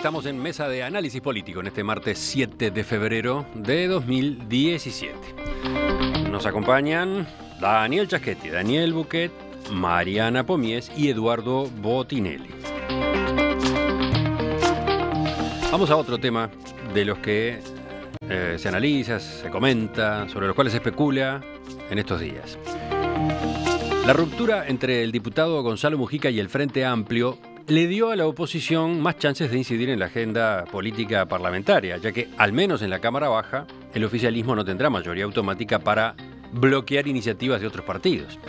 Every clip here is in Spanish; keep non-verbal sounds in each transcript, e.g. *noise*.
Estamos en mesa de análisis político en este martes 7 de febrero de 2017. Nos acompañan Daniel Chaschetti, Daniel Buquet, Mariana Pomies y Eduardo Botinelli. Vamos a otro tema de los que eh, se analiza, se comenta, sobre los cuales se especula en estos días. La ruptura entre el diputado Gonzalo Mujica y el Frente Amplio le dio a la oposición más chances de incidir en la agenda política parlamentaria, ya que, al menos en la Cámara Baja, el oficialismo no tendrá mayoría automática para bloquear iniciativas de otros partidos.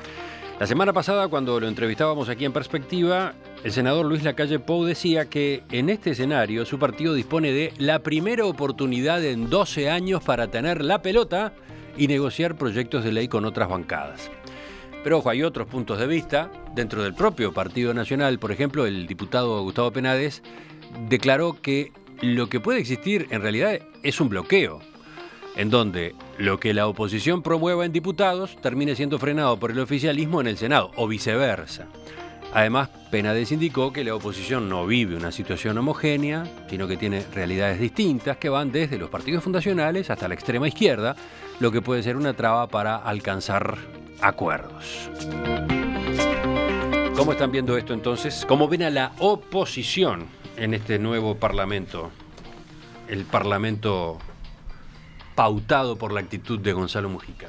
La semana pasada, cuando lo entrevistábamos aquí en Perspectiva, el senador Luis Lacalle Pou decía que en este escenario su partido dispone de la primera oportunidad en 12 años para tener la pelota y negociar proyectos de ley con otras bancadas. Pero ojo, hay otros puntos de vista. Dentro del propio Partido Nacional, por ejemplo, el diputado Gustavo Penades declaró que lo que puede existir en realidad es un bloqueo, en donde lo que la oposición promueva en diputados termine siendo frenado por el oficialismo en el Senado, o viceversa. Además, Penades indicó que la oposición no vive una situación homogénea, sino que tiene realidades distintas que van desde los partidos fundacionales hasta la extrema izquierda, lo que puede ser una traba para alcanzar acuerdos. ¿Cómo están viendo esto entonces? ¿Cómo ven a la oposición en este nuevo Parlamento? El Parlamento pautado por la actitud de Gonzalo Mujica.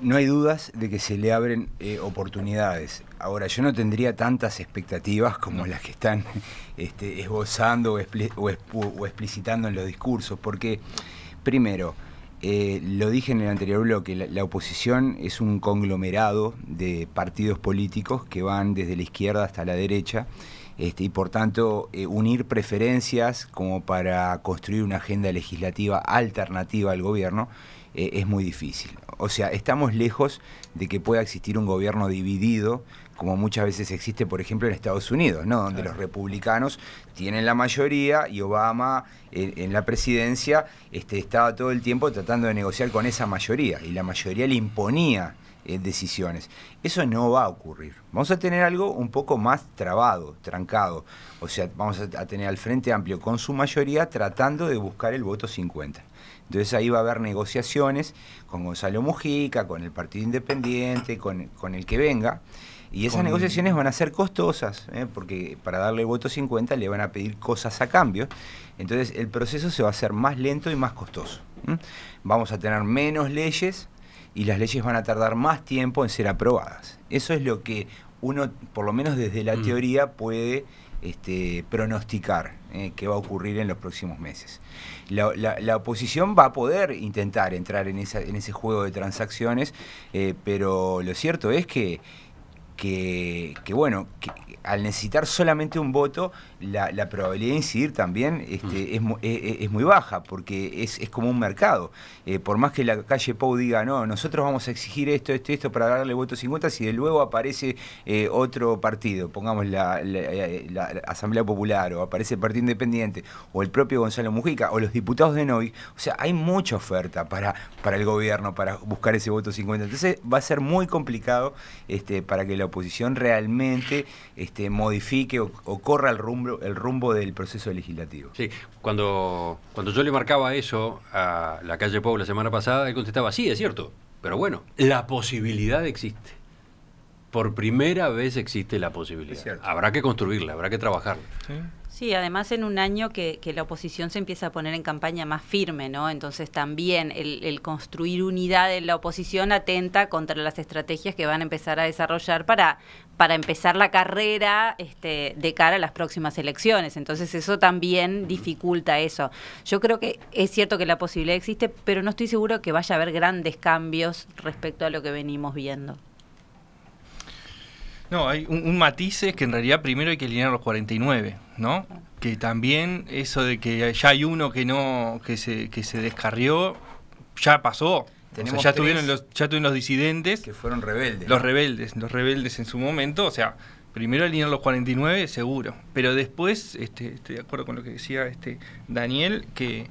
No hay dudas de que se le abren eh, oportunidades. Ahora, yo no tendría tantas expectativas como las que están *laughs* este, esbozando o, o explicitando en los discursos, porque, primero, eh, lo dije en el anterior bloque, la, oposición es un conglomerado de partidos políticos que van desde la izquierda hasta la derecha este, y por tanto eh, unir preferencias como para construir una agenda legislativa alternativa al gobierno eh, es muy difícil. O sea, estamos lejos de que pueda existir un gobierno dividido como muchas veces existe, por ejemplo, en Estados Unidos, donde los republicanos tienen la mayoría y Obama en, la presidencia este, estaba todo el tiempo tratando de negociar con esa mayoría y la mayoría le imponía eh, decisiones. Eso no va a ocurrir. Vamos a tener algo un poco más trabado, trancado. O sea, vamos a, tener al Frente Amplio con su mayoría tratando de buscar el voto 50. Entonces ahí va a haber negociaciones con Gonzalo Mujica, con el Partido Independiente, con, con el que venga. Y esas negociaciones van a ser costosas, ¿eh? porque para darle voto 50 le van a pedir cosas a cambio. Entonces el proceso se va a hacer más lento y más costoso. Vamos a tener menos leyes y las leyes van a tardar más tiempo en ser aprobadas. Eso es lo que uno, por lo menos desde la mm. teoría, puede este, pronosticar ¿eh? qué va a ocurrir en los próximos meses. La, oposición va a poder intentar entrar en, ese juego de transacciones, eh, pero lo cierto es que que, bueno, al necesitar solamente un voto, la, probabilidad de incidir también este, mm. e, e, es, muy baja, porque es, como un mercado. Eh, por más que la calle Pou diga, no, nosotros vamos a exigir esto, esto, esto para darle voto 50, si de luego aparece eh, otro partido, pongamos la, Asamblea Popular, o aparece el Partido Independiente, o el propio Gonzalo Mujica, o los diputados de Novi, o sea, hay mucha oferta para, para el gobierno, para buscar ese voto 50. Entonces va a ser muy complicado este, para que la posición realmente este, modifique o, corra el rumbo, el rumbo del proceso legislativo. Sí, cuando, cuando yo le marcaba eso a la calle Pau la semana pasada, él contestaba, sí, es cierto, pero bueno, la posibilidad existe. Por primera vez existe la posibilidad. Habrá que construirla, habrá que trabajarla. ¿Sí? Sí, además en un año que, la oposición se empieza a poner en campaña más firme, ¿no? Entonces también el, construir unidad en la oposición atenta contra las estrategias que van a empezar a desarrollar para, para empezar la carrera este, de cara a las próximas elecciones. Entonces eso también dificulta eso. Yo creo que es cierto que la posibilidad existe, pero no estoy seguro que vaya a haber grandes cambios respecto a lo que venimos viendo. No, hay un, un matiz es que en realidad primero hay que alinear los 49. Que también eso de que ya hay uno que no, que se, se descarrió, ya pasó. ya, tuvieron los, ya tuvieron disidentes. Que fueron rebeldes. Los rebeldes, los rebeldes en su momento. O sea, primero alinearon los 49, seguro. Pero después, este, estoy de acuerdo con lo que decía este Daniel, que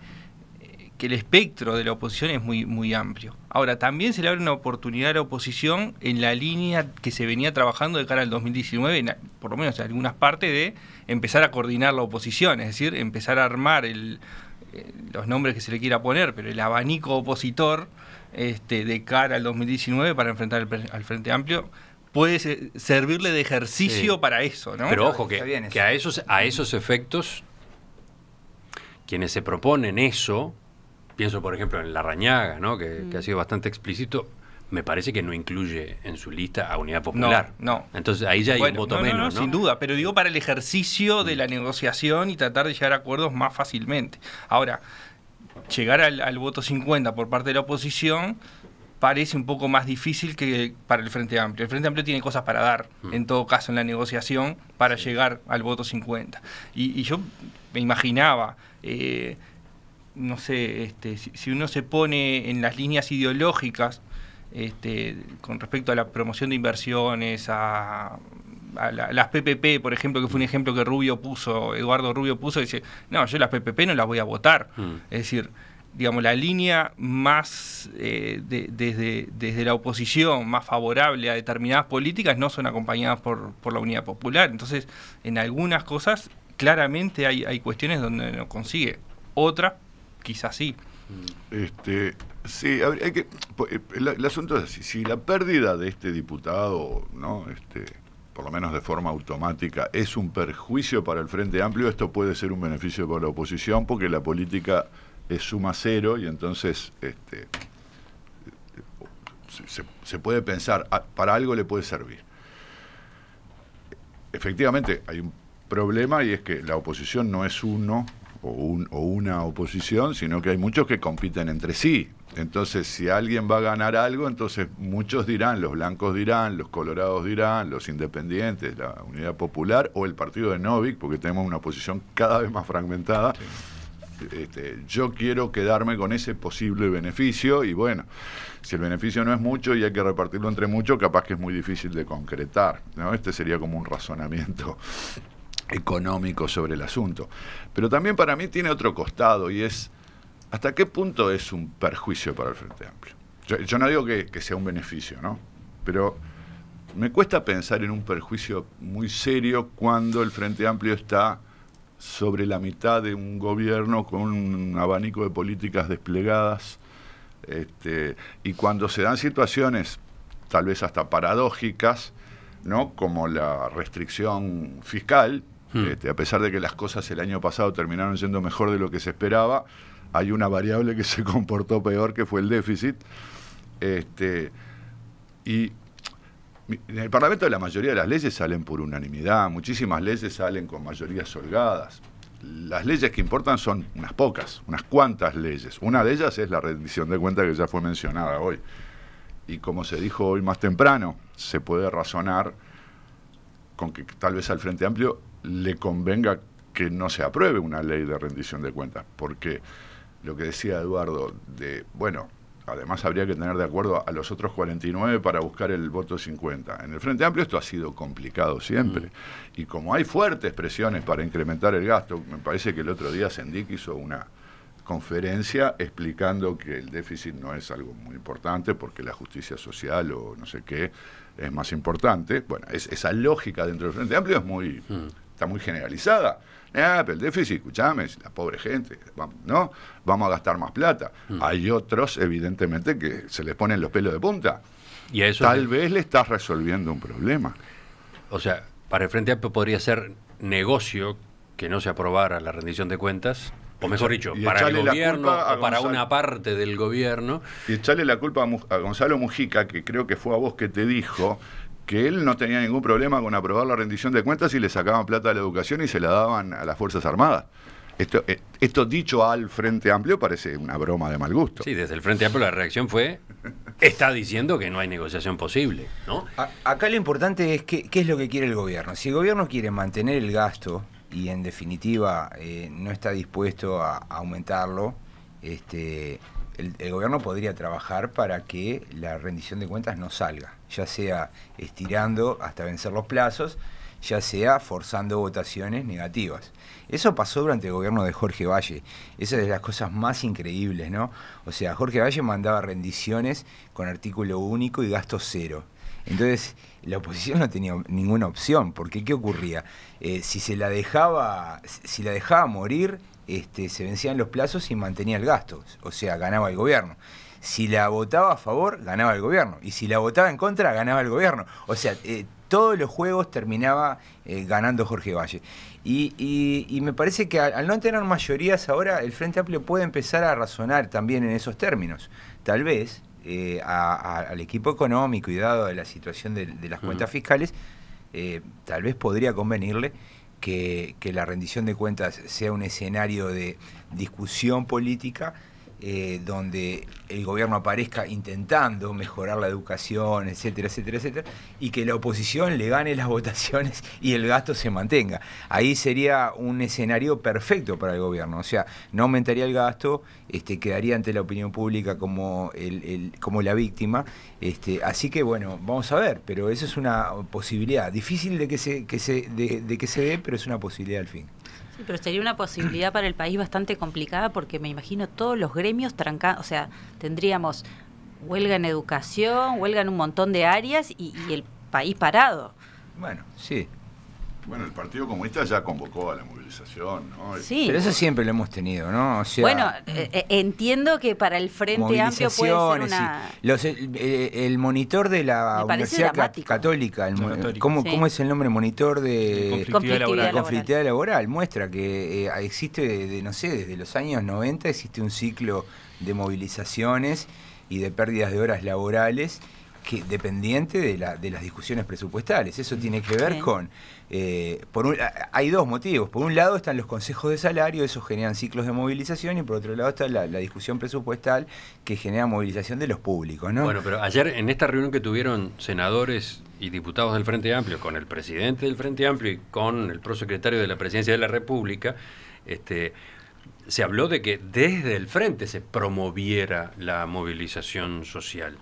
que el espectro de la oposición es muy, muy amplio. Ahora, también se le abre una oportunidad a la oposición en la línea que se venía trabajando de cara al 2019, por lo menos en algunas partes, de empezar a coordinar la oposición, es decir, empezar a armar eh, los nombres que se le quiera poner, pero el abanico opositor este, de cara al 2019 para enfrentar al Frente Amplio puede servirle de ejercicio para eso, Pero ojo que, que a esos a esos efectos quienes se proponen eso pienso, por ejemplo, en La Rañaga, ¿no? que, ha mm. sido bastante explícito, me parece que no incluye en su lista a Unidad Popular. No. no. Entonces ahí ya hay un voto menos. No, sin duda, pero digo para el ejercicio de la mm. negociación y tratar de llegar a acuerdos más fácilmente. Ahora, llegar al, voto 50 por parte de la oposición parece un poco más difícil que para el Frente Amplio. El Frente Amplio tiene cosas para dar, mm. en todo caso, en la negociación para llegar al voto 50. Y, yo me imaginaba... Eh, no sé, este, si, uno se pone en las líneas ideológicas este, con respecto a la promoción de inversiones, a, las PPP, por ejemplo, que fue un ejemplo que Rubio puso, Eduardo Rubio puso, dice, no, yo las PPP no las voy a votar. Mm. Es decir, digamos, la línea más eh, desde, desde, la oposición, más favorable a determinadas políticas, no son acompañadas por, por la unidad popular. Entonces, en algunas cosas, claramente hay, hay cuestiones donde no consigue. Otras quizás sí. Este, sí, hay que, eh, el, asunto es así, si la pérdida de este diputado, ¿no? Este, por lo menos de forma automática, es un perjuicio para el Frente Amplio, esto puede ser un beneficio para la oposición, porque la política es suma cero y entonces este, se puede pensar, ah, para algo le puede servir. Efectivamente, hay un problema y es que la oposición no es uno o, una oposición, sino que hay muchos que compiten entre sí. Entonces, si alguien va a ganar algo, entonces muchos dirán, los blancos dirán, los colorados dirán, los independientes, la Unidad Popular o el partido de Novik, porque tenemos una oposición cada vez más fragmentada. Este, yo quiero quedarme con ese posible beneficio y bueno, si el beneficio no es mucho y hay que repartirlo entre muchos, capaz que es muy difícil de concretar. ¿no? Este sería como un razonamiento económico sobre el asunto. Pero también para mí tiene otro costado y es hasta qué punto es un perjuicio para el Frente Amplio. Yo, no digo que, sea un beneficio, ¿no? Pero me cuesta pensar en un perjuicio muy serio cuando el Frente Amplio está sobre la mitad de un gobierno con un abanico de políticas desplegadas este, y cuando se dan situaciones tal vez hasta paradójicas, ¿no? como la restricción fiscal, Hmm. Este, a pesar de que las cosas el año pasado terminaron siendo mejor de lo que se esperaba, hay una variable que *laughs* se comportó peor, que fue el déficit. Este, y en el Parlamento la mayoría de las leyes salen por unanimidad, muchísimas leyes salen con mayorías holgadas. Las leyes que importan son unas pocas, unas cuantas leyes. Una de ellas es la rendición de cuentas que ya fue mencionada hoy. Y como se dijo hoy más temprano, se puede razonar con que tal vez al Frente Amplio le convenga que no se apruebe una ley de rendición de cuentas, porque lo que decía Eduardo, de, bueno, además habría que tener de acuerdo a los otros 49 para buscar el voto 50. En el Frente Amplio esto ha sido complicado siempre, mm. y como hay fuertes presiones para incrementar el gasto, me parece que el otro día Sendik hizo una conferencia explicando que el déficit no es algo muy importante porque la justicia social o no sé qué es más importante. Bueno, es, esa lógica dentro del Frente Amplio es muy... Mm está muy generalizada. Ah, pero el déficit, escuchame, la pobre gente, vamos, ¿no? Vamos a gastar más plata. Mm. Hay otros, evidentemente, que se les ponen los pelos de punta. Tal vez le estás resolviendo un problema. O sea, para el Frente Amplio podría ser negocio que no se aprobara la rendición de cuentas, o mejor dicho, para el gobierno o para una parte del gobierno. Y echarle la culpa a, Gonzalo Mujica, que creo que fue a vos que te dijo que él no tenía ningún problema con aprobar la rendición de cuentas y le sacaban plata de la educación y se la daban a las Fuerzas Armadas. Esto, eh, esto dicho al Frente Amplio parece una broma de mal gusto. Sí, desde el Frente Amplio la reacción fue, está diciendo que no hay negociación posible. ¿no? acá lo importante es que, qué es lo que quiere el gobierno. Si el gobierno quiere mantener el gasto y en definitiva eh, no está dispuesto a, a aumentarlo, este, el, gobierno podría trabajar para que la rendición de cuentas no salga, ya sea estirando hasta vencer los plazos, ya sea forzando votaciones negativas. Eso pasó durante el gobierno de Jorge Valle. Esa es de las cosas más increíbles, ¿no? O sea, Jorge Valle mandaba rendiciones con artículo único y gasto cero. Entonces, la oposición no tenía ninguna opción, porque ¿qué ocurría? Eh, si se la dejaba, si la dejaba morir, este, se vencían los plazos y mantenía el gasto, o sea, ganaba el gobierno. Si la votaba a favor, ganaba el gobierno, y si la votaba en contra, ganaba el gobierno. O sea, eh, todos los juegos terminaba eh, ganando Jorge Valle. Y, me parece que al, no tener mayorías ahora, el Frente Amplio puede empezar a razonar también en esos términos. Tal vez eh, al equipo económico y dado la situación de, las cuentas fiscales, tal vez podría convenirle que, la rendición de cuentas sea un escenario de discusión política, eh, donde el gobierno aparezca intentando mejorar la educación, etcétera, etcétera, etcétera, y que la oposición le gane las *laughs* votaciones y el gasto se mantenga. Ahí sería un escenario perfecto para el gobierno, o sea, no aumentaría el gasto, este, quedaría ante la opinión pública como, como la víctima, este, así que bueno, vamos a ver, pero eso es una posibilidad, difícil de que se, que se, de, de que se dé, pero es una posibilidad al fin. Sí, pero sería una posibilidad para el país bastante complicada porque me imagino todos los gremios trancados, o sea, tendríamos huelga en educación, huelga en un montón de áreas y, y el país parado. Bueno, sí, bueno, el Partido Comunista ya convocó a la movilización, ¿no? Sí. Pero eso siempre lo hemos tenido, ¿no? bueno, eh, eh, entiendo que para el Frente Amplio puede ser una... Eh, el, monitor de la Universidad Católica, ¿cómo, es el nombre? Monitor de... Conflictividad, laboral. laboral. Muestra que existe, de no sé, desde los años 90 existe un ciclo de movilizaciones y de pérdidas de horas laborales que dependiente de, las discusiones presupuestales. Eso mm. tiene que ver con... Eh, hay dos motivos. Por un lado están los consejos de salario, esos generan ciclos de movilización, y por otro lado está la, discusión presupuestal que genera movilización de los públicos. Bueno, pero ayer en esta reunión que tuvieron senadores y diputados del Frente Amplio, con el presidente del Frente Amplio y con el prosecretario de la Presidencia de la República, este, se habló de que desde el Frente se promoviera la movilización social.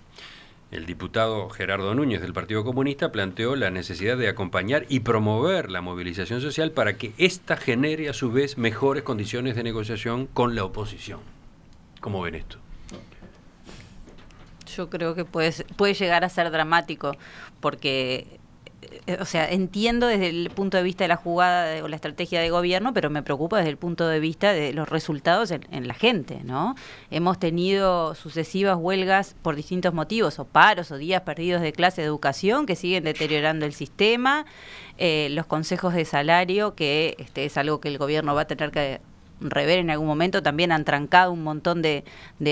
El diputado Gerardo Núñez del Partido Comunista planteó la necesidad de acompañar y promover la movilización social para que ésta genere a su vez mejores condiciones de negociación con la oposición. ¿Cómo ven esto? Yo creo que puede, puede llegar a ser dramático porque eh, o sea, entiendo desde el punto de vista de la jugada o la estrategia de gobierno, pero me preocupa desde el punto de vista de los resultados en, la gente, ¿no? Hemos tenido sucesivas huelgas por distintos motivos, o paros, o días perdidos de clase de educación que siguen deteriorando el sistema, eh, los consejos de salario, que este, es algo que el gobierno va a tener que rever en algún momento, también han trancado un montón de,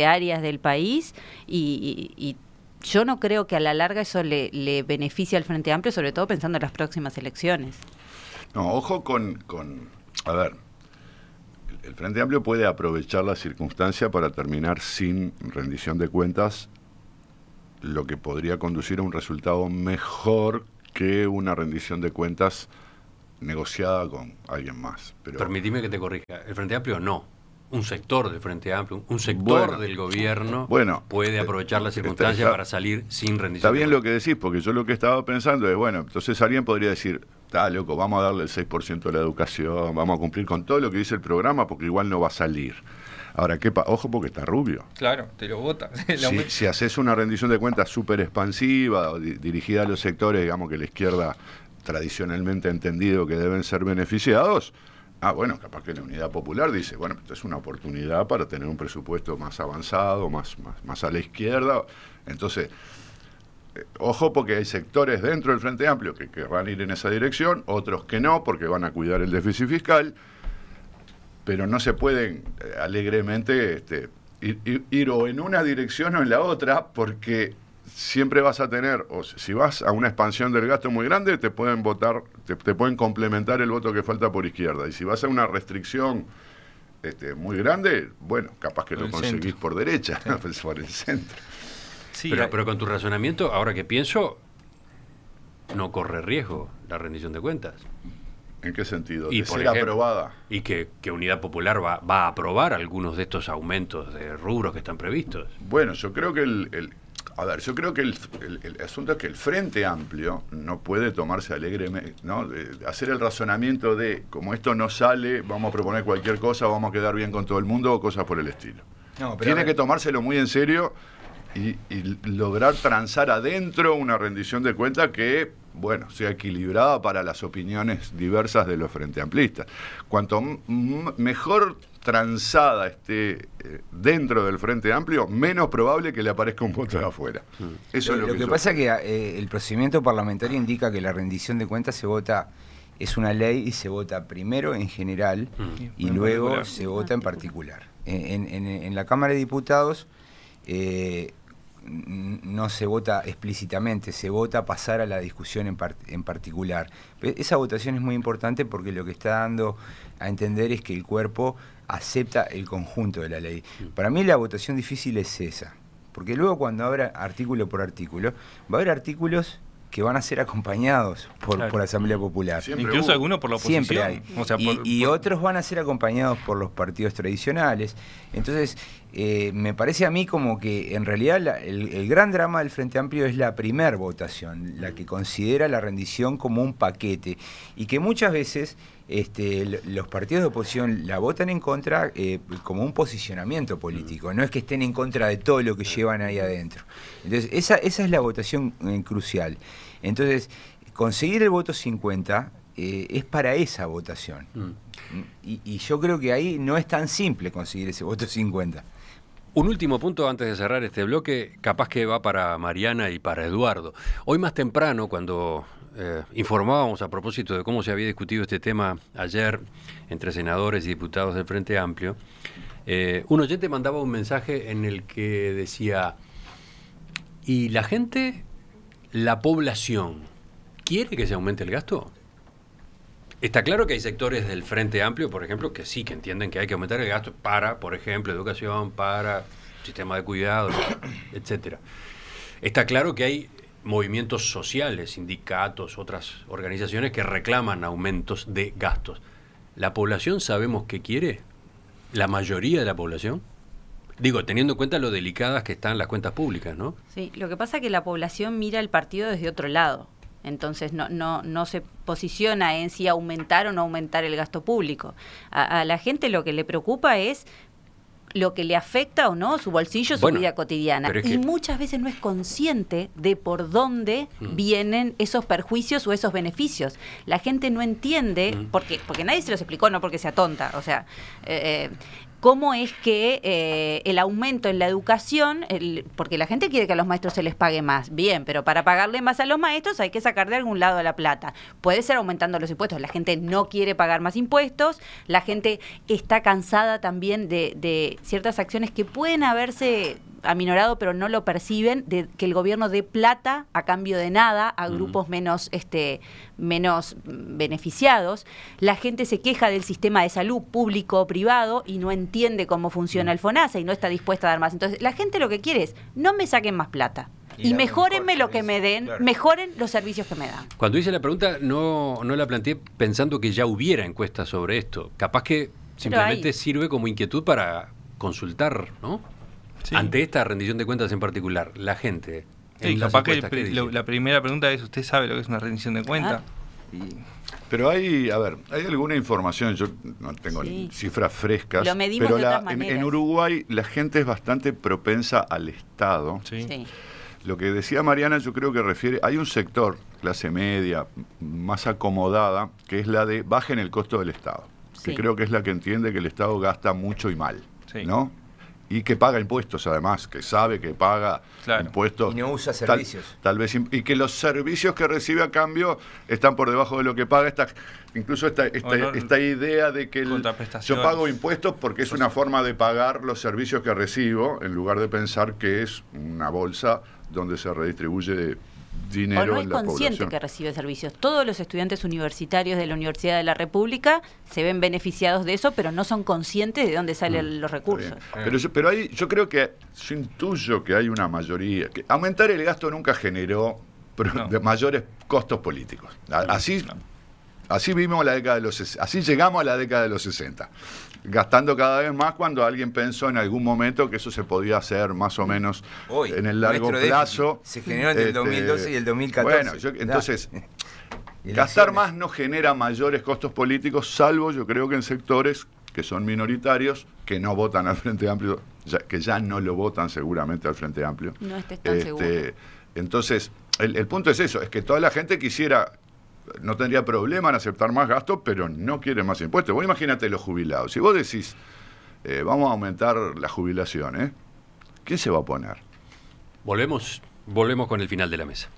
áreas del país y, y yo no creo que a la larga eso le, beneficie al Frente Amplio, sobre todo pensando en las próximas elecciones. No, ojo con, con a ver, el Frente Amplio puede aprovechar la circunstancia para terminar sin rendición de cuentas, lo que podría conducir a un resultado mejor que una rendición de cuentas negociada con alguien más. Pero, Permitime que te corrija. El Frente Amplio no un sector del Frente Amplio, un sector del gobierno puede aprovechar la circunstancia para salir sin rendición. Está bien lo que decís, porque yo lo que he estaba pensando es, bueno, entonces alguien podría decir, está loco, vamos a darle el 6% de la educación, vamos a cumplir con todo lo que dice el programa, porque igual no va a salir. Ahora, ¿qué ojo porque está rubio. Claro, te lo vota. *laughs* si, haces una rendición de cuentas súper expansiva, dirigida a los sectores, digamos, que la izquierda tradicionalmente ha entendido que deben ser beneficiados, Ah, bueno, capaz que la Unidad Popular dice, bueno, esto es una oportunidad para tener un presupuesto más avanzado, más, más, a la izquierda. Entonces, eh, ojo porque hay sectores dentro del Frente Amplio que querrán ir en esa dirección, otros que no, porque van a cuidar el déficit fiscal, pero no se pueden eh, alegremente este, ir o en una dirección o en la otra, porque siempre vas a tener, o si vas a una expansión del gasto muy grande, te pueden votar, te, pueden complementar el voto que falta por izquierda. Y si vas a una restricción este, muy grande, bueno, capaz que lo conseguís por derecha, *laughs* pues, por el centro. pero, con tu razonamiento, ahora que pienso, no corre riesgo la rendición de cuentas. ¿En qué sentido? Y aprobada. Y que, Unidad Popular va, va, a aprobar algunos de estos aumentos de rubros que están previstos. Bueno, yo creo que el a ver, yo creo que el, asunto es que el Frente Amplio no puede tomarse alegremente, ¿no? hacer el razonamiento de, como esto no sale, vamos a proponer cualquier cosa, vamos a quedar bien con todo el mundo o cosas por el estilo. Tiene que tomárselo muy en serio y, y lograr transar adentro una rendición de cuentas que bueno, sea equilibrada para las opiniones diversas de los frente amplistas. Cuanto mejor transada esté eh, dentro del Frente Amplio, menos probable que le aparezca un voto de afuera. Mm. Eso lo, es lo, que, pasa es que eh, el procedimiento parlamentario indica que la rendición de cuentas se vota es una ley y se vota primero en general mm. y luego se vota en particular. Eh, en, la Cámara de Diputados no se vota explícitamente, se vota pasar a la discusión en, particular. Esa votación es muy importante porque lo que está dando a entender es que el cuerpo acepta el conjunto de la ley. Para mí la votación difícil es esa, porque luego cuando habrá artículo por artículo, va a haber artículos que van a ser acompañados por, la Asamblea Popular. Incluso algunos por la oposición. Siempre hay. y, otros van a ser acompañados por los partidos tradicionales. Entonces, eh, me parece a mí como que en realidad el, gran drama del Frente Amplio es la primera votación, la que considera la rendición como un paquete y que muchas veces este, los partidos de oposición la votan en contra eh, como un posicionamiento político, no es que estén en contra de todo lo que llevan ahí adentro. Entonces, esa, es la votación eh, crucial. Entonces, conseguir el voto 50 es para esa votación. Mm. Y, y yo creo que ahí no es tan simple conseguir ese voto 50. Un último punto antes de cerrar este bloque, capaz que va para Mariana y para Eduardo. Hoy más temprano, cuando eh, informábamos a propósito de cómo se había discutido este tema ayer entre senadores y diputados del Frente Amplio, eh, un oyente mandaba un mensaje en el que decía, ¿y la gente, la población, quiere que se aumente el gasto? Está claro que hay sectores del Frente Amplio, por ejemplo, que sí, que entienden que hay que aumentar el gasto para, por ejemplo, educación, para sistema de cuidado, *coughs* etcétera. Está claro que hay movimientos sociales, sindicatos, otras organizaciones que reclaman aumentos de gastos. ¿La población sabemos qué quiere? ¿La mayoría de la población? Digo, teniendo en cuenta lo delicadas que están las cuentas públicas, ¿no? Sí, lo que pasa es que la población mira el partido desde otro lado. Entonces no, no, no se posiciona en si aumentar o no aumentar el gasto público. A, la gente lo que le preocupa es lo que le afecta o no su bolsillo, su vida cotidiana. Y muchas veces no es consciente de por dónde mm. vienen esos perjuicios o esos beneficios. La gente no entiende, mm. porque, porque nadie se los explicó, no porque sea tonta. O sea, eh, eh, cómo es que eh, el aumento en la educación, porque la gente quiere que a los maestros se les pague más, bien, pero para pagarle más a los maestros hay que sacar de algún lado la plata. Puede ser aumentando los impuestos, la gente no quiere pagar más impuestos, la gente está cansada también de, de ciertas acciones que pueden haberse aminorado, pero no lo perciben, de que el gobierno dé plata a cambio de nada a grupos menos, este, menos beneficiados. La gente se queja del sistema de salud público o privado y no entiende cómo funciona el FONASA y no está dispuesta a dar más. Entonces, la gente lo que quiere es, no me saquen más plata y, lo que me den, mejoren los servicios que me dan. Cuando hice la pregunta no, no la planteé pensando que ya hubiera encuestas sobre esto. Capaz que simplemente sirve como inquietud para consultar, ¿no? Ante esta rendición de cuentas en particular, la gente. la primera pregunta es: ¿Usted sabe lo que es una rendición de cuentas? Ah. Pero hay, a ver, hay alguna información, yo no tengo cifras frescas, lo medimos pero de En, Uruguay la gente es bastante propensa al Estado. Lo que decía Mariana, yo creo que refiere. Hay un sector, clase media, más acomodada, que es la de bajen el costo del Estado. Que creo que es la que entiende que el Estado gasta mucho y mal. ¿No? y que paga impuestos además, que sabe que paga impuestos. Y no usa servicios. Tal, vez, y que los servicios que recibe a cambio están por debajo de lo que paga. Esta, incluso esta, esta, idea de que yo pago impuestos porque es una forma de pagar los servicios que recibo, en lugar de pensar que es una bolsa donde se redistribuye dinero. O no es consciente que recibe servicios. Todos los estudiantes universitarios de la Universidad de la República se ven beneficiados de eso, pero no son conscientes de dónde salen mm, los recursos. Pero, yo, pero yo creo que yo intuyo que hay una mayoría. Que aumentar el gasto nunca generó mayores costos políticos. Así, así vimos la década de los así llegamos a la década de los 60 gastando cada vez más cuando alguien pensó en algún momento que eso se podía hacer más o menos en el largo plazo. Se generó entre el 2012 este, y el 2014. Bueno, entonces, *laughs* gastar más no genera mayores costos políticos, salvo yo creo que en sectores que son minoritarios, que no votan al Frente Amplio, que ya no lo votan seguramente al Frente Amplio. No estés tan este, seguro. Entonces, el punto es eso, es que toda la gente quisiera no tendría problema en aceptar más gastos, pero no quiere más impuestos. Vos imagínate los jubilados. Si vos decís, eh, vamos a aumentar las jubilaciones, ¿eh? se va a poner? Volvemos, volvemos con el final de la mesa.